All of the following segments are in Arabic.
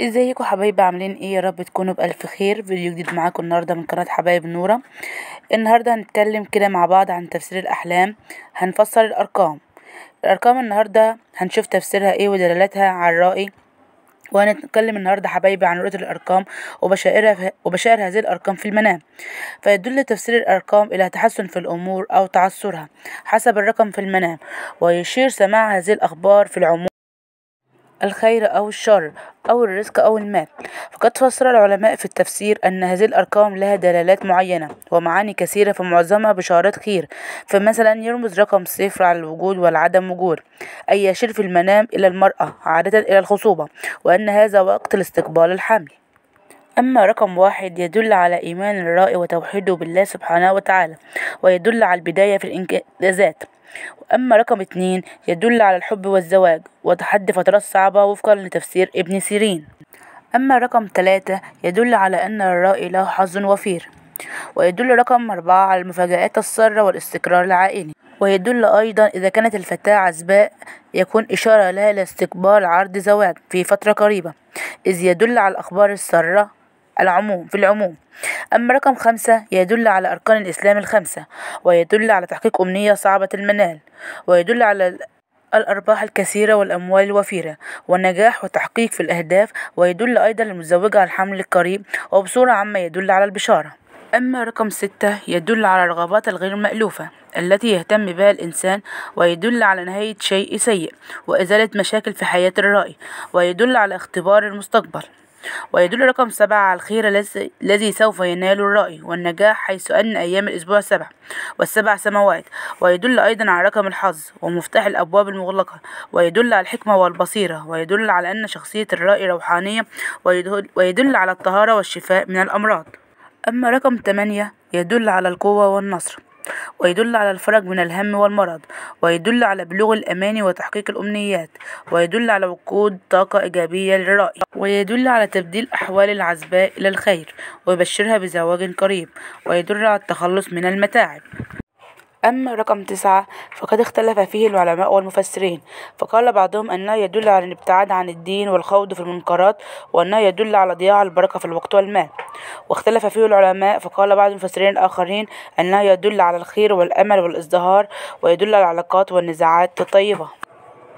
ازيكم حبايب عاملين ايه يا رب تكونوا بالف خير فيديو جديد معاكم النهارده من قناه حبايب نوره النهارده هنتكلم كده مع بعض عن تفسير الاحلام هنفسر الارقام الارقام النهارده هنشوف تفسيرها ايه ودلالتها على الرأي وهنتكلم النهارده حبايبي عن رؤية الأرقام وبشائرها وبشائر هذه الأرقام في المنام فيدل تفسير الأرقام إلى تحسن في الأمور أو تعثرها حسب الرقم في المنام ويشير سماع هذه الأخبار في العموم الخير أو الشر أو الرزق أو المال فقد فسر العلماء في التفسير أن هذه الأرقام لها دلالات معينة ومعاني كثيرة فمعظمها بشارات خير فمثلا يرمز رقم صفر على الوجود والعدم وجود أي يشير في المنام إلى المرأة عادة إلى الخصوبة وأن هذا وقت الاستقبال الحمل أما رقم واحد يدل على إيمان الرائي وتوحيده بالله سبحانه وتعالى ويدل على البداية في الإنجازات وأما رقم اتنين يدل على الحب والزواج وتحدي فترات صعبة وفقا لتفسير ابن سيرين أما رقم تلاتة يدل على أن الرائي له حظ وفير ويدل رقم أربعة على المفاجآت السارة والاستقرار العائلي ويدل أيضا إذا كانت الفتاة عزباء يكون إشارة لها لاستقبال عرض زواج في فترة قريبة إذ يدل على الأخبار السارة العموم في العموم أما رقم خمسة يدل على أركان الإسلام الخمسة ويدل على تحقيق أمنية صعبة المنال ويدل على الأرباح الكثيرة والأموال الوفيرة والنجاح والتحقيق في الأهداف ويدل أيضا المزوجة على الحمل القريب وبصورة عامة يدل على البشارة أما رقم ستة يدل على الرغبات الغير مألوفة التي يهتم بها الإنسان ويدل على نهاية شيء سيء وإزالة مشاكل في حياة الرأي ويدل على اختبار المستقبل ويدل رقم سبعة على الخير الذي سوف ينال الرأي والنجاح حيث أن أيام الأسبوع سبع والسبع سماوات ويدل أيضا على رقم الحظ ومفتاح الأبواب المغلقة ويدل على الحكمة والبصيرة ويدل على أن شخصية الرأي روحانية ويدل, على الطهارة والشفاء من الأمراض أما رقم ثمانية يدل على القوة والنصر ويدل على الفرج من الهم والمرض ويدل على بلوغ الأماني وتحقيق الأمنيات ويدل على وجود طاقة إيجابية للرأي ويدل على تبديل أحوال العزباء إلى الخير ويبشرها بزواج قريب ويدل على التخلص من المتاعب أما رقم تسعة فقد اختلف فيه العلماء والمفسرين فقال بعضهم أنه يدل على الابتعاد عن الدين والخوض في المنكرات وأنه يدل على ضياع البركة في الوقت والمال واختلف فيه العلماء فقال بعض المفسرين الآخرين أنه يدل على الخير والأمل والازدهار ويدل على العلاقات والنزاعات الطيبة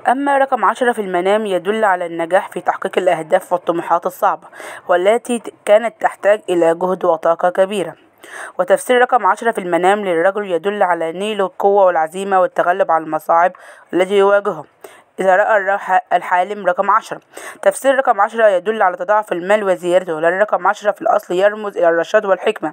أما رقم عشرة في المنام يدل على النجاح في تحقيق الأهداف والطموحات الصعبة والتي كانت تحتاج إلى جهد وطاقة كبيرة وتفسير رقم عشرة في المنام للرجل يدل على نيل القوة والعزيمة والتغلب على المصاعب التي يواجهه إذا رأى الحالم رقم عشرة تفسير رقم عشرة يدل على تضاعف المال وزيادته لأن رقم عشرة في الأصل يرمز إلى الرشاد والحكمة